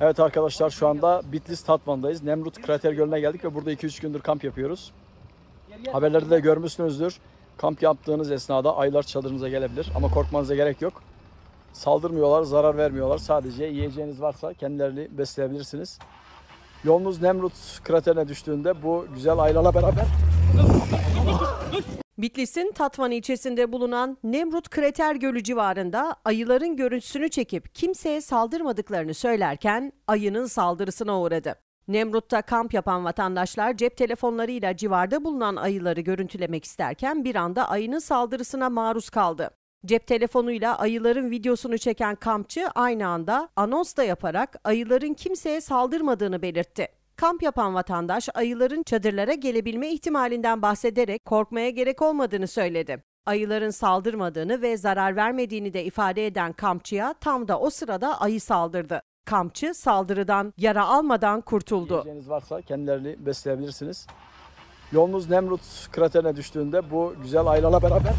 Evet arkadaşlar şu anda Bitlis Tatvan'dayız. Nemrut Krater Gölü'ne geldik ve burada 2-3 gündür kamp yapıyoruz. Haberlerde de görmüşsünüzdür. Kamp yaptığınız esnada aylar çadırınıza gelebilir ama korkmanıza gerek yok. Saldırmıyorlar, zarar vermiyorlar. Sadece yiyeceğiniz varsa kendilerini besleyebilirsiniz. Yolunuz Nemrut kraterine düştüğünde bu güzel aylana beraber Bitlis'in Tatvan ilçesinde bulunan Nemrut Krater Gölü civarında ayıların görüntüsünü çekip kimseye saldırmadıklarını söylerken ayının saldırısına uğradı. Nemrut'ta kamp yapan vatandaşlar cep telefonlarıyla civarda bulunan ayıları görüntülemek isterken bir anda ayının saldırısına maruz kaldı. Cep telefonuyla ayıların videosunu çeken kampçı aynı anda anons da yaparak ayıların kimseye saldırmadığını belirtti kamp yapan vatandaş ayıların çadırlara gelebilme ihtimalinden bahsederek korkmaya gerek olmadığını söyledi. Ayıların saldırmadığını ve zarar vermediğini de ifade eden kampçıya tam da o sırada ayı saldırdı. Kampçı saldırıdan yara almadan kurtuldu. Yiyeceğiniz varsa kendilerini besleyebilirsiniz. Yolunuz Nemrut kraterine düştüğünde bu güzel ayılarla beraber